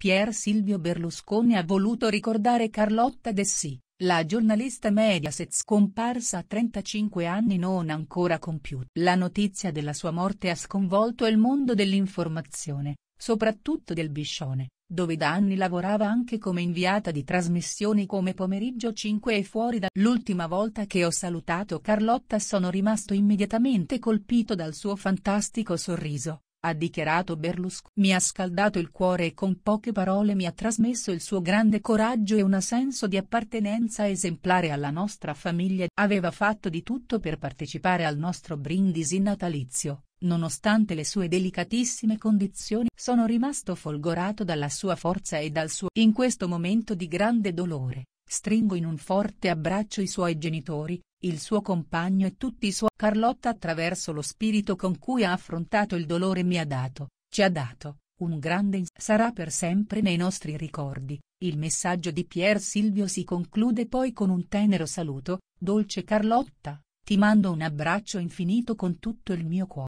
Pier Silvio Berlusconi ha voluto ricordare Carlotta Dessì, la giornalista Mediaset scomparsa a 35 anni non ancora compiuta. La notizia della sua morte ha sconvolto il mondo dell'informazione, soprattutto del Biscione, dove da anni lavorava anche come inviata di trasmissioni come Pomeriggio 5 e Fuori da... L'ultima volta che ho salutato Carlotta sono rimasto immediatamente colpito dal suo fantastico sorriso, ha dichiarato Berlusconi. Mi ha scaldato il cuore e con poche parole mi ha trasmesso il suo grande coraggio e un senso di appartenenza esemplare alla nostra famiglia. Aveva fatto di tutto per partecipare al nostro brindisi natalizio, nonostante le sue delicatissime condizioni. Sono rimasto folgorato dalla sua forza e dal suo... In questo momento di grande dolore, stringo in un forte abbraccio i suoi genitori, il suo compagno e tutti i suoi. Carlotta attraverso lo spirito con cui ha affrontato il dolore mi ha dato, ci ha dato, un grande sarà per sempre nei nostri ricordi. Il messaggio di Pier Silvio si conclude poi con un tenero saluto, dolce Carlotta, ti mando un abbraccio infinito con tutto il mio cuore.